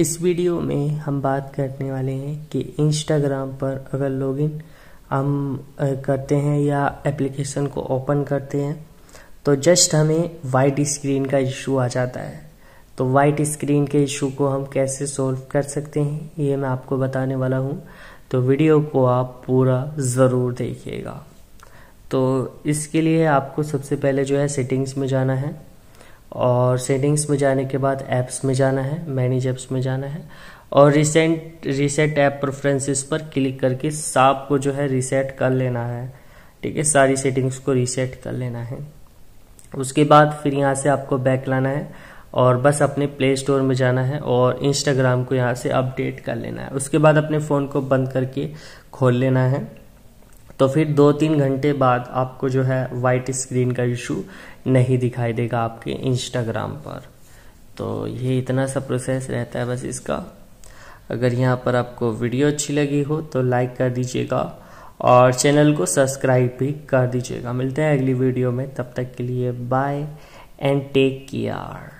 इस वीडियो में हम बात करने वाले हैं कि इंस्टाग्राम पर अगर लॉगिन हम करते हैं या एप्लीकेशन को ओपन करते हैं तो जस्ट हमें वाइट स्क्रीन का इशू आ जाता है तो वाइट स्क्रीन के इशू को हम कैसे सॉल्व कर सकते हैं ये मैं आपको बताने वाला हूँ तो वीडियो को आप पूरा ज़रूर देखिएगा तो इसके लिए आपको सबसे पहले जो है सेटिंग्स में जाना है और सेटिंग्स में जाने के बाद ऐप्स में जाना है मैनेज ऐप्स में जाना है और रिसेंट रिसेट ऐप प्रेफरेंसेस पर क्लिक करके साप को जो है रिसेट कर लेना है ठीक है सारी सेटिंग्स को रिसेट कर लेना है उसके बाद फिर यहाँ से आपको बैक लाना है और बस अपने प्ले स्टोर में जाना है और इंस्टाग्राम को यहाँ से अपडेट कर लेना है उसके बाद अपने फ़ोन को बंद करके खोल लेना है तो फिर दो तीन घंटे बाद आपको जो है वाइट स्क्रीन का इशू नहीं दिखाई देगा आपके इंस्टाग्राम पर तो ये इतना सा प्रोसेस रहता है बस इसका अगर यहाँ पर आपको वीडियो अच्छी लगी हो तो लाइक कर दीजिएगा और चैनल को सब्सक्राइब भी कर दीजिएगा मिलते हैं अगली वीडियो में तब तक के लिए बाय एंड टेक केयर